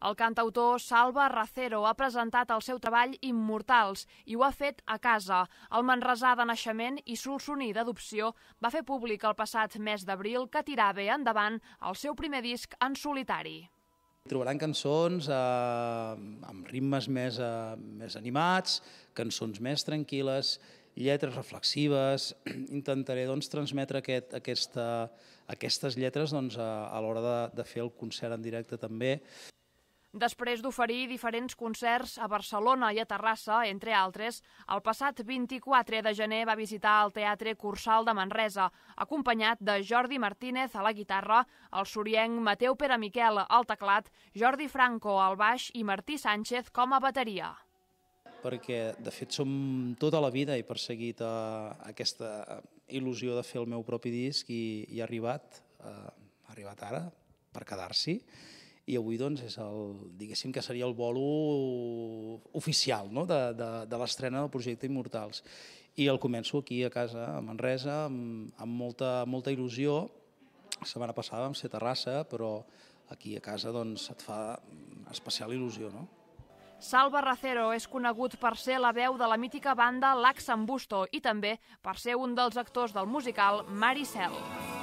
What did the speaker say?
El cantautor Salva Racero ha presentat el seu treball Immortals i ho ha fet a casa. El manresà de naixement i solsoní d'adopció va fer públic el passat mes d'abril que tirava endavant el seu primer disc en solitari. Trobaran cançons eh, amb ritmes més, eh, més animats, cançons més tranquil·les, lletres reflexives, intentaré doncs, transmetre aquest, aquesta, aquestes lletres doncs, a, a l'hora de, de fer el concert en directe també després d'oferir diferents concerts a Barcelona i a Terrassa, entre altres, el passat 24 de gener va visitar el Teatre Cursal de Manresa, acompanyat de Jordi Martínez a la guitarra, el sorienc Mateu Pere Miquel al teclat, Jordi Franco al baix i Martí Sánchez com a bateria. Perquè, de fet, som tota la vida i perseguit a eh, aquesta il·lusió de fer el meu propi disc i, i ha arribat, eh, ha arribat ara, per quedar-s'hi, i avui doncs, és el, diguéssim que seria el bolo oficial no? de, de, de l'estrena del projecte Immortals. I el començo aquí a casa, a Manresa, amb, amb molta, molta il·lusió. La setmana passada vam ser a Terrassa, però aquí a casa doncs, et fa especial il·lusió. No? Salva Racero és conegut per ser la veu de la mítica banda Laxambusto i també per ser un dels actors del musical Maricel. Maricel.